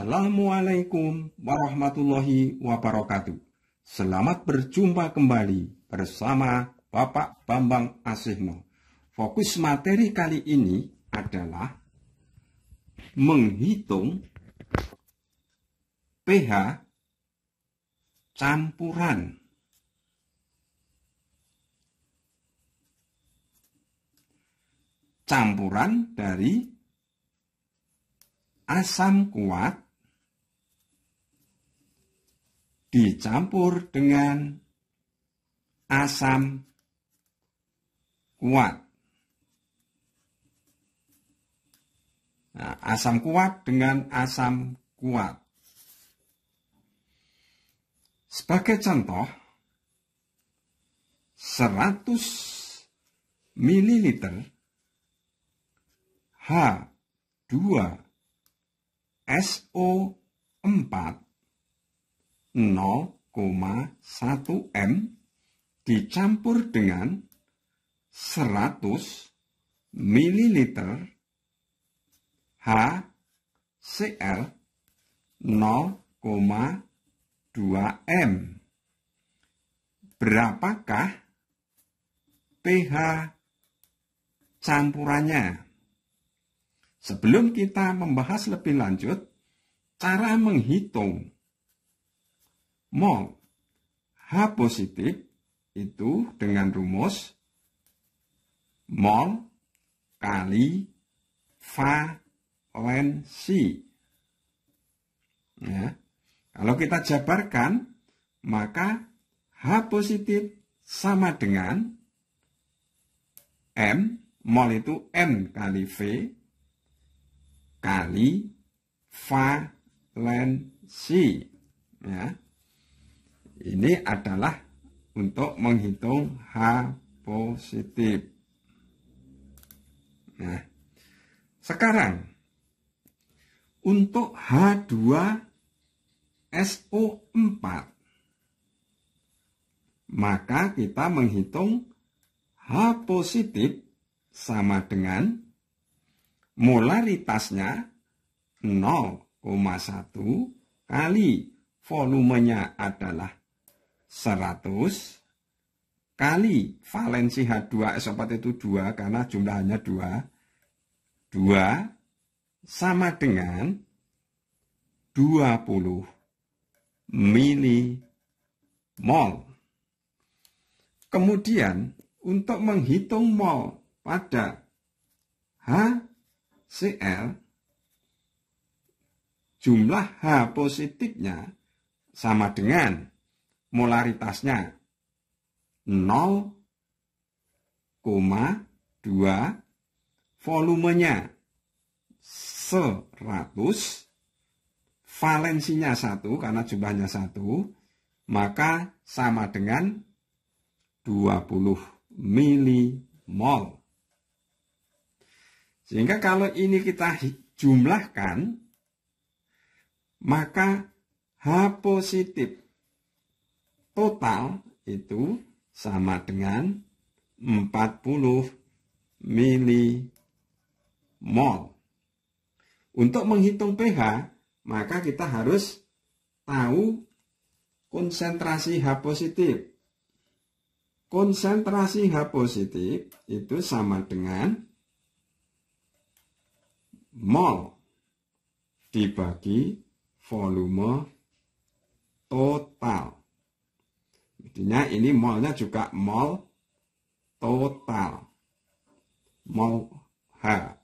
Assalamualaikum warahmatullahi wabarakatuh. Selamat berjumpa kembali bersama Bapak Bambang Asihno. Fokus materi kali ini adalah menghitung pH campuran. Campuran dari asam kuat dicampur dengan asam kuat. Nah, asam kuat dengan asam kuat. Sebagai contoh, 100 ml H2SO4 0,1 M dicampur dengan 100 ml HCl 0,1 2M. Berapakah pH campurannya? Sebelum kita membahas lebih lanjut, cara menghitung mol H positif itu dengan rumus mol kali valensi. Ya, kalau kita jabarkan, maka H positif sama dengan M, mol itu M kali V, kali valensi. Ya. Ini adalah untuk menghitung H positif. Nah, sekarang untuk H2 SO4. Maka kita menghitung H positif sama dengan molaritasnya 0,1 kali volumenya adalah 100 kali valensi H2SO4 itu 2 karena jumlahnya 2 2 sama dengan 20 mili mol. Kemudian untuk menghitung mol pada HCl, jumlah H positifnya sama dengan molaritasnya 0,2 volumenya 100 valensinya satu karena jumlahnya satu maka sama dengan 20 milimol. Sehingga kalau ini kita jumlahkan, maka H positif total itu sama dengan 40 milimol. Untuk menghitung pH, maka kita harus tahu konsentrasi H positif. Konsentrasi H positif itu sama dengan mol dibagi volume total. Artinya ini molnya juga mol total. Mol H.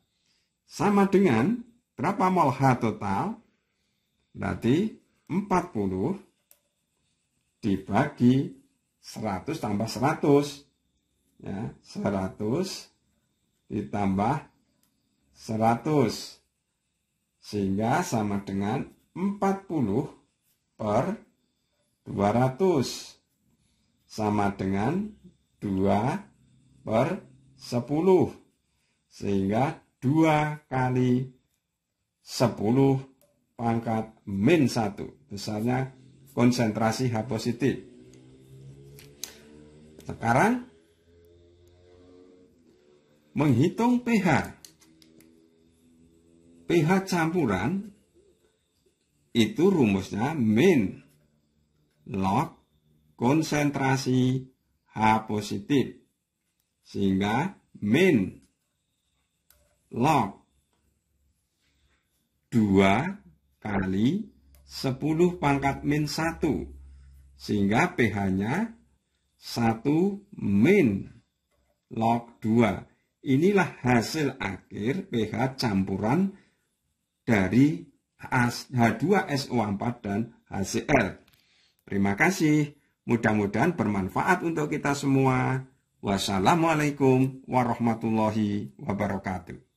Sama dengan berapa mol H total? Berarti 40 dibagi 100 tambah 100. Ya, 100 ditambah 100. Sehingga sama dengan 40 per 200 sama dengan 2 per 10 sehingga 2 kali 10 pangkat min 1 besarnya konsentrasi H positif sekarang menghitung pH pH campuran itu rumusnya min log konsentrasi H positif sehingga min log 2 kali 10 pangkat min 1 sehingga pH-nya 1 min log 2 inilah hasil akhir pH campuran dari H2SO4 dan HCl terima kasih mudah-mudahan bermanfaat untuk kita semua wassalamualaikum warahmatullahi wabarakatuh